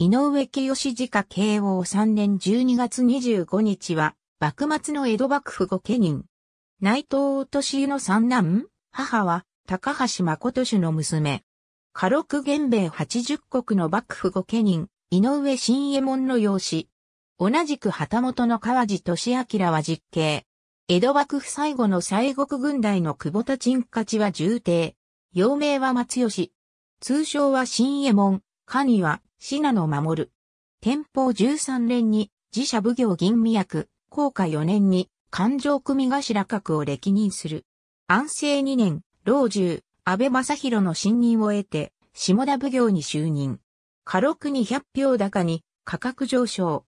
井上清次家慶応3年12月25日は、幕末の江戸幕府御家人。内藤敏家の三男母は、高橋誠主の娘。家禄元米八十国の幕府御家人、井上新右衛門の養子。同じく旗本の川地敏明は実刑。江戸幕府最後の西国軍隊の久保田陳地は重帝。幼名は松吉。通称は新右衛門、カニは信濃守る。天保13年に自社奉行銀味役、高下4年に勘定組頭格を歴任する。安政2年、老中、安倍正弘の信任を得て、下田奉行に就任。家禄に100票高に価格上昇。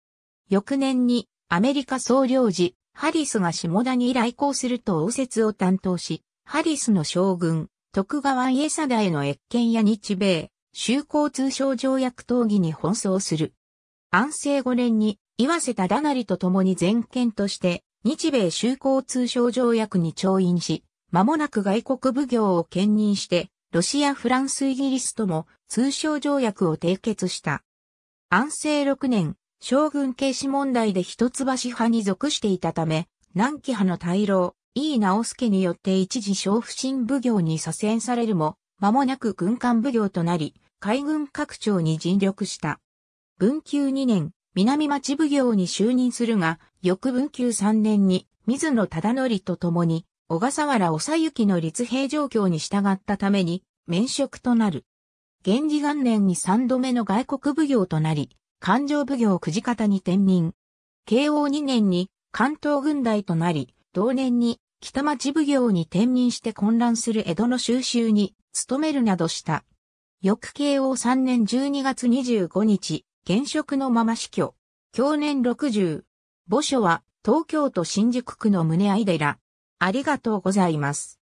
翌年にアメリカ総領事、ハリスが下田に来航すると応接を担当し、ハリスの将軍、徳川家定への越見や日米、修好通商条約討議に奔走する。安政5年に岩瀬忠成と共に全権として日米修好通商条約に調印し、間もなく外国奉行を兼任して、ロシア、フランス、イギリスとも通商条約を締結した。安政6年、将軍軽視問題で一橋派に属していたため、南紀派の大老、井伊直助によって一時小不信奉行に左遷されるも、間もなく軍艦奉行となり、海軍拡張に尽力した。文久2年、南町奉行に就任するが、翌文久3年に、水野忠則と共に、小笠原ゆきの立兵状況に従ったために、免職となる。源氏元年に3度目の外国奉行となり、環状奉行久慈方に転任。慶応2年に関東軍大となり、同年に北町奉行に転任して混乱する江戸の収集に努めるなどした。翌慶応3年12月25日、現職のまま死去。去年60。墓所は東京都新宿区の胸合寺。ありがとうございます。